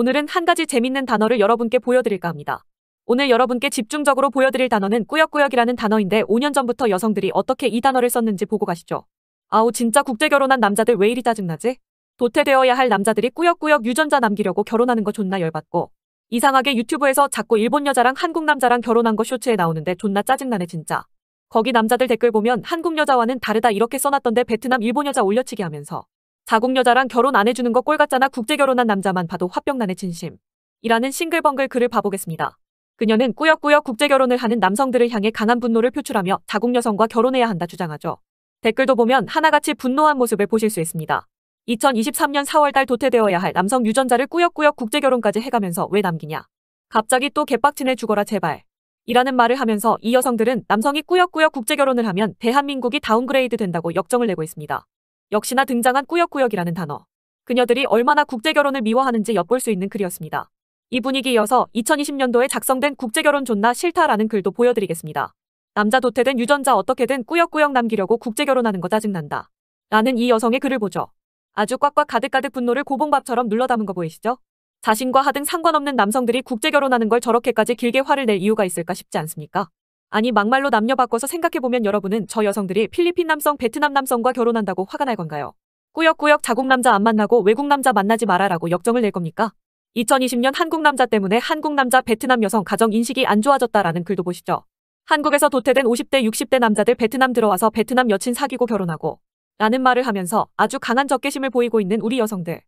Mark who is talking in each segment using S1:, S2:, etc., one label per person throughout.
S1: 오늘은 한 가지 재밌는 단어를 여러분께 보여드릴까 합니다. 오늘 여러분께 집중적으로 보여드릴 단어는 꾸역꾸역이라는 단어인데 5년 전부터 여성들이 어떻게 이 단어를 썼는지 보고 가시죠. 아우 진짜 국제 결혼한 남자들 왜 이리 짜증나지? 도태되어야 할 남자들이 꾸역꾸역 유전자 남기려고 결혼하는 거 존나 열받고 이상하게 유튜브에서 자꾸 일본 여자랑 한국 남자랑 결혼한 거 쇼츠에 나오는데 존나 짜증나네 진짜. 거기 남자들 댓글 보면 한국 여자와는 다르다 이렇게 써놨던데 베트남 일본 여자 올려치기 하면서 자국 여자랑 결혼 안 해주는 거 꼴 같잖아 국제 결혼한 남자만 봐도 화병난의 진심. 이라는 싱글벙글 글을 봐보겠습니다. 그녀는 꾸역꾸역 국제 결혼을 하는 남성들을 향해 강한 분노를 표출하며 자국 여성과 결혼해야 한다 주장하죠. 댓글도 보면 하나같이 분노한 모습을 보실 수 있습니다. 2023년 4월달 도태되어야 할 남성 유전자를 꾸역꾸역 국제 결혼까지 해가면서 왜 남기냐. 갑자기 또개빡친네 죽어라 제발. 이라는 말을 하면서 이 여성들은 남성이 꾸역꾸역 국제 결혼을 하면 대한민국이 다운그레이드 된다고 역정을 내고 있습니다. 역시나 등장한 꾸역꾸역이라는 단어. 그녀들이 얼마나 국제결혼을 미워하는지 엿볼 수 있는 글이었습니다. 이 분위기 이어서 2020년도에 작성된 국제결혼 존나 싫다라는 글도 보여드리겠습니다. 남자 도태된 유전자 어떻게든 꾸역꾸역 남기려고 국제결혼하는 거 짜증난다. 라는 이 여성의 글을 보죠. 아주 꽉꽉 가득가득 분노를 고봉밥처럼 눌러 담은 거 보이시죠? 자신과 하등 상관없는 남성들이 국제결혼하는 걸 저렇게까지 길게 화를 낼 이유가 있을까 싶지 않습니까? 아니 막말로 남녀 바꿔서 생각해보면 여러분은 저 여성들이 필리핀 남성, 베트남 남성과 결혼한다고 화가 날 건가요? 꾸역꾸역 자국 남자 안 만나고 외국 남자 만나지 마라라고 역정을 낼 겁니까? 2020년 한국 남자 때문에 한국 남자 베트남 여성 가정 인식이 안 좋아졌다라는 글도 보시죠. 한국에서 도태된 50대 60대 남자들 베트남 들어와서 베트남 여친 사귀고 결혼하고 라는 말을 하면서 아주 강한 적개심을 보이고 있는 우리 여성들.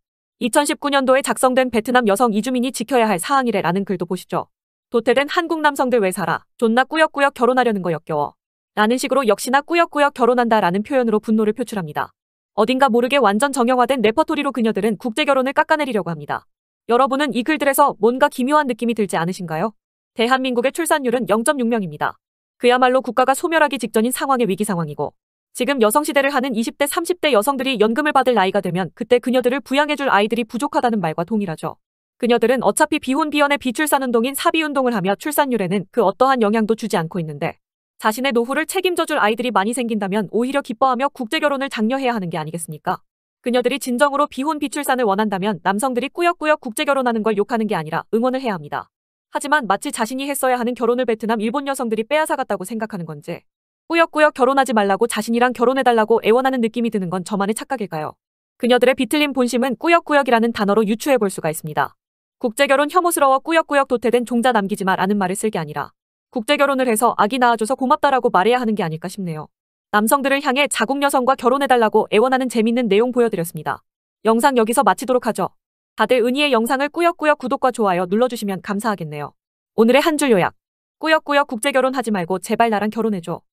S1: 2019년도에 작성된 베트남 여성 이주민이 지켜야 할 사항이래라는 글도 보시죠. 도태된 한국 남성들 왜 살아? 존나 꾸역꾸역 결혼하려는 거 역겨워. 라는 식으로 역시나 꾸역꾸역 결혼한다 라는 표현으로 분노를 표출합니다. 어딘가 모르게 완전 정형화된 레퍼토리로 그녀들은 국제 결혼을 깎아내리려고 합니다. 여러분은 이 글들에서 뭔가 기묘한 느낌이 들지 않으신가요? 대한민국의 출산율은 0.6명입니다. 그야말로 국가가 소멸하기 직전인 상황의 위기 상황이고 지금 여성시대를 하는 20대, 30대 여성들이 연금을 받을 나이가 되면 그때 그녀들을 부양해줄 아이들이 부족하다는 말과 동일하죠. 그녀들은 어차피 비혼비연의 비출산운동인 사비운동을 하며 출산율에는 그 어떠한 영향도 주지 않고 있는데 자신의 노후를 책임져줄 아이들이 많이 생긴다면 오히려 기뻐하며 국제결혼을 장려해야 하는 게 아니겠습니까? 그녀들이 진정으로 비혼 비출산을 원한다면 남성들이 꾸역꾸역 국제결혼하는 걸 욕하는 게 아니라 응원을 해야 합니다. 하지만 마치 자신이 했어야 하는 결혼을 베트남 일본 여성들이 빼앗아갔다고 생각하는 건지 꾸역꾸역 결혼하지 말라고 자신이랑 결혼해달라고 애원하는 느낌이 드는 건 저만의 착각일까요? 그녀들의 비틀린 본심은 꾸역꾸역이라는 단어로 유추해 볼 수가 있습니다. 국제결혼 혐오스러워 꾸역꾸역 도태된 종자 남기지 마라는 말을 쓸 게 아니라 국제결혼을 해서 아기 낳아줘서 고맙다라고 말해야 하는 게 아닐까 싶네요. 남성들을 향해 자국 여성과 결혼해달라고 애원하는 재밌는 내용 보여드렸습니다. 영상 여기서 마치도록 하죠. 다들 은희의 영상을 꾸역꾸역 구독과 좋아요 눌러주시면 감사하겠네요. 오늘의 한 줄 요약. 꾸역꾸역 국제결혼하지 말고 제발 나랑 결혼해줘.